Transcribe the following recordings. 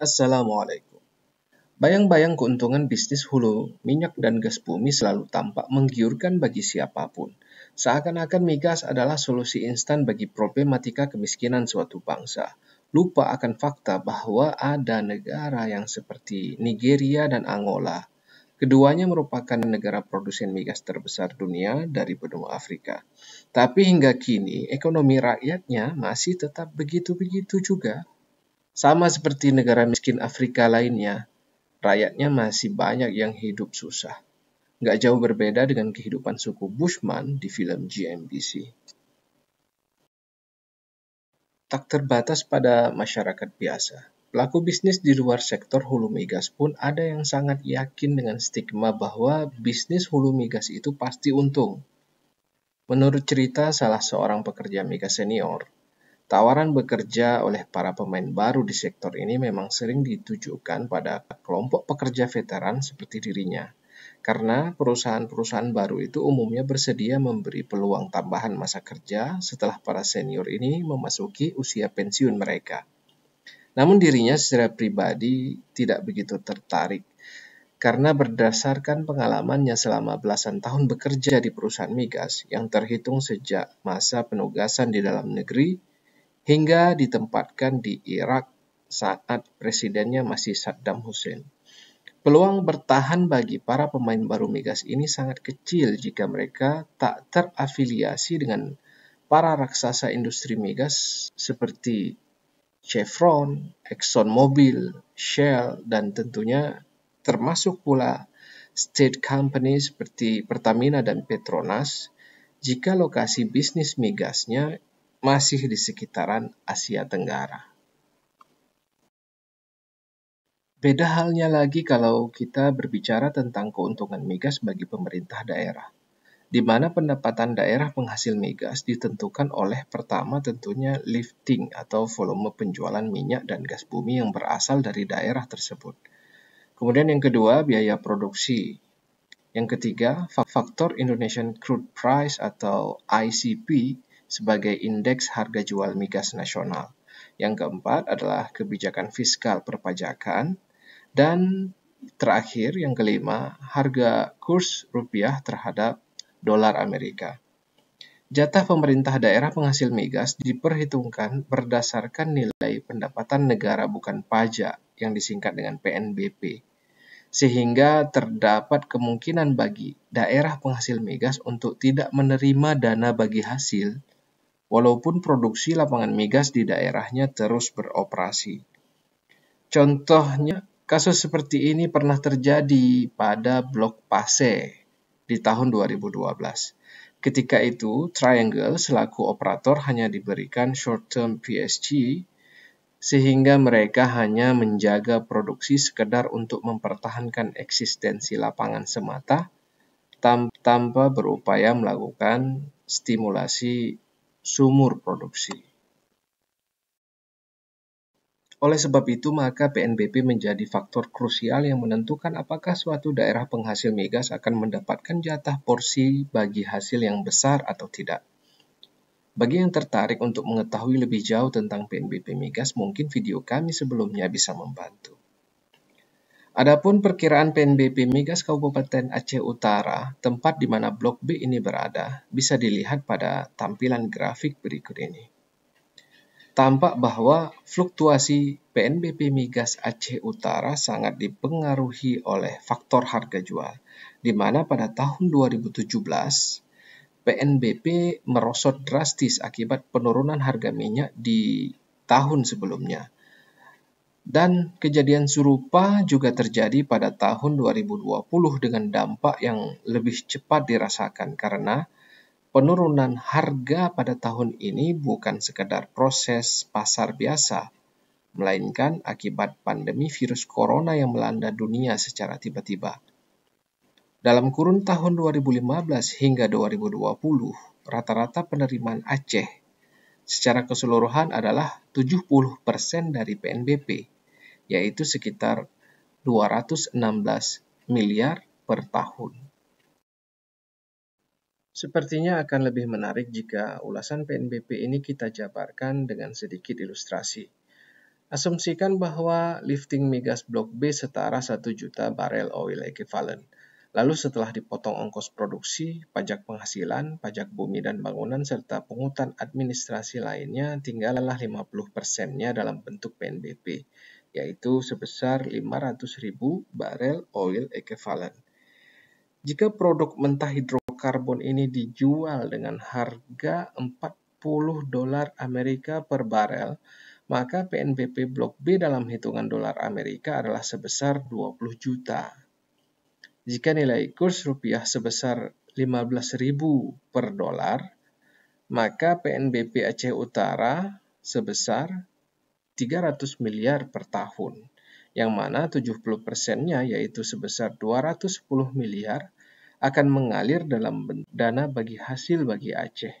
Assalamualaikum. Bayang-bayang keuntungan bisnis hulu, minyak dan gas bumi selalu tampak menggiurkan bagi siapapun. Seakan-akan migas adalah solusi instan bagi problematika kemiskinan suatu bangsa. Lupa akan fakta bahwa ada negara yang seperti Nigeria dan Angola. Keduanya merupakan negara produsen migas terbesar dunia dari benua Afrika. Tapi hingga kini, ekonomi rakyatnya masih tetap begitu-begitu juga sama seperti negara miskin Afrika lainnya, rakyatnya masih banyak yang hidup susah. Gak jauh berbeda dengan kehidupan suku Bushman di film GMBC. Tak terbatas pada masyarakat biasa, Pelaku bisnis di luar sektor hulu migas pun ada yang sangat yakin dengan stigma bahwa bisnis hulu migas itu pasti untung. Menurut cerita salah seorang pekerja migas senior, Tawaran bekerja oleh para pemain baru di sektor ini memang sering ditujukan pada kelompok pekerja veteran seperti dirinya, karena perusahaan-perusahaan baru itu umumnya bersedia memberi peluang tambahan masa kerja setelah para senior ini memasuki usia pensiun mereka. Namun dirinya secara pribadi tidak begitu tertarik karena berdasarkan pengalamannya selama belasan tahun bekerja di perusahaan migas yang terhitung sejak masa penugasan di dalam negeri, hingga ditempatkan di Irak saat presidennya masih Saddam Hussein. Peluang bertahan bagi para pemain baru migas ini sangat kecil jika mereka tak terafiliasi dengan para raksasa industri migas seperti Chevron, ExxonMobil, Shell, dan tentunya termasuk pula state company seperti Pertamina dan Petronas jika lokasi bisnis migasnya masih di sekitaran Asia Tenggara. Beda halnya lagi kalau kita berbicara tentang keuntungan migas bagi pemerintah daerah, di mana pendapatan daerah penghasil migas ditentukan oleh pertama tentunya lifting atau volume penjualan minyak dan gas bumi yang berasal dari daerah tersebut. Kemudian yang kedua, biaya produksi. Yang ketiga, faktor Indonesian Crude Price atau ICP sebagai indeks harga jual migas nasional. Yang keempat adalah kebijakan fiskal perpajakan. Dan terakhir, yang kelima, harga kurs rupiah terhadap dolar Amerika. Jatah pemerintah daerah penghasil migas diperhitungkan berdasarkan nilai pendapatan negara bukan pajak yang disingkat dengan PNBP sehingga terdapat kemungkinan bagi daerah penghasil migas untuk tidak menerima dana bagi hasil walaupun produksi lapangan migas di daerahnya terus beroperasi. Contohnya, kasus seperti ini pernah terjadi pada Blok Pase di tahun 2012. Ketika itu, Triangle selaku operator hanya diberikan short-term PSG sehingga mereka hanya menjaga produksi sekedar untuk mempertahankan eksistensi lapangan semata tanpa berupaya melakukan stimulasi sumur produksi. Oleh sebab itu, maka PNBP menjadi faktor krusial yang menentukan apakah suatu daerah penghasil migas akan mendapatkan jatah porsi bagi hasil yang besar atau tidak. Bagi yang tertarik untuk mengetahui lebih jauh tentang PNBP migas, mungkin video kami sebelumnya bisa membantu. Adapun perkiraan PNBP Migas Kabupaten Aceh Utara, tempat di mana Blok B ini berada, bisa dilihat pada tampilan grafik berikut ini. Tampak bahwa fluktuasi PNBP Migas Aceh Utara sangat dipengaruhi oleh faktor harga jual, di mana pada tahun 2017, PNBP merosot drastis akibat penurunan harga minyak di tahun sebelumnya dan kejadian serupa juga terjadi pada tahun 2020 dengan dampak yang lebih cepat dirasakan karena penurunan harga pada tahun ini bukan sekedar proses pasar biasa, melainkan akibat pandemi virus corona yang melanda dunia secara tiba-tiba. Dalam kurun tahun 2015 hingga 2020, rata-rata penerimaan Aceh secara keseluruhan adalah 70% dari PNBP yaitu sekitar 216 miliar per tahun. Sepertinya akan lebih menarik jika ulasan PNBP ini kita jabarkan dengan sedikit ilustrasi. Asumsikan bahwa lifting migas blok B setara 1 juta barel oil equivalent. Lalu setelah dipotong ongkos produksi, pajak penghasilan, pajak bumi dan bangunan, serta pungutan administrasi lainnya, tinggallah 50 persennya dalam bentuk PNBP yaitu sebesar 500.000 barel oil equivalent. Jika produk mentah hidrokarbon ini dijual dengan harga 40 dolar Amerika per barel, maka PNBP Blok B dalam hitungan dolar Amerika adalah sebesar 20 juta. Jika nilai kurs rupiah sebesar 15.000 per dolar, maka PNBP Aceh Utara sebesar 300 miliar per tahun, yang mana 70 persennya yaitu sebesar 210 miliar akan mengalir dalam dana bagi hasil bagi Aceh.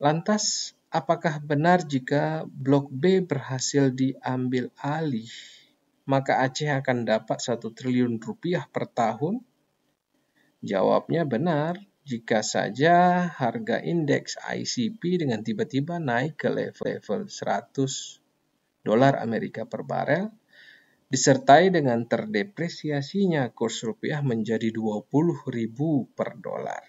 Lantas, apakah benar jika Blok B berhasil diambil alih, maka Aceh akan dapat 1 triliun rupiah per tahun? Jawabnya benar, jika saja harga indeks ICP dengan tiba-tiba naik ke level 100 dolar Amerika per barel disertai dengan terdepresiasinya kurs rupiah menjadi ribu per dolar.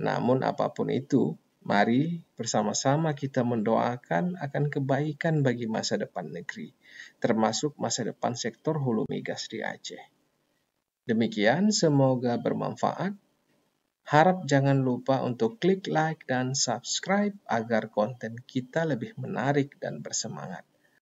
Namun apapun itu, mari bersama-sama kita mendoakan akan kebaikan bagi masa depan negeri, termasuk masa depan sektor hulu migas di Aceh. Demikian, semoga bermanfaat. Harap jangan lupa untuk klik like dan subscribe agar konten kita lebih menarik dan bersemangat.